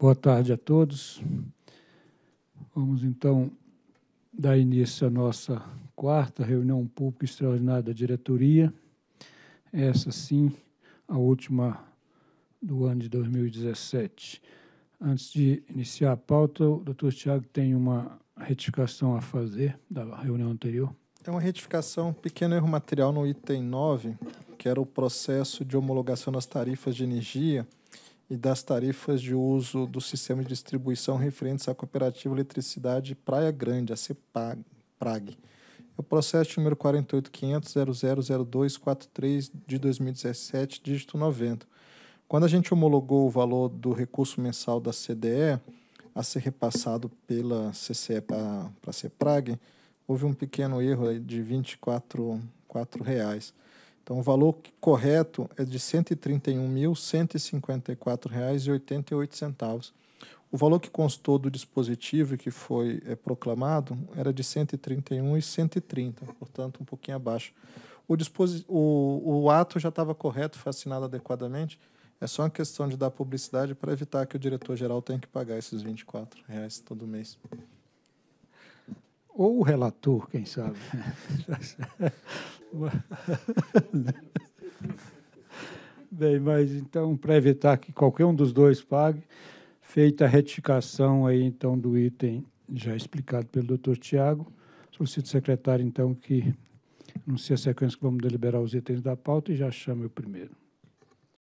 Boa tarde a todos. Vamos então dar início à nossa quarta reunião pública extraordinária da diretoria. Essa sim, a última do ano de 2017. Antes de iniciar a pauta, o doutor Tiago tem uma retificação a fazer da reunião anterior. É uma retificação, pequeno erro material no item 9, que era o processo de homologação das tarifas de energia e das tarifas de uso do sistema de distribuição referentes à Cooperativa Eletricidade Praia Grande, a CEPAG. Prague. É o processo número 48.500.000243 de 2017, dígito 90. Quando a gente homologou o valor do recurso mensal da CDE a ser repassado pela CCE para a CEPRAG, houve um pequeno erro de R$ 24,00. Então, o valor correto é de R$ 131.154,88. O valor que constou do dispositivo e que foi é, proclamado era de R$ e portanto, um pouquinho abaixo. O, o, o ato já estava correto, foi assinado adequadamente, é só uma questão de dar publicidade para evitar que o diretor-geral tenha que pagar esses R$ reais todo mês. Ou o relator, quem sabe. Bem, mas então, para evitar que qualquer um dos dois pague, feita a retificação aí, então, do item já explicado pelo doutor Tiago, solicito o secretário, então, que anuncie a sequência que vamos deliberar os itens da pauta e já chame o primeiro.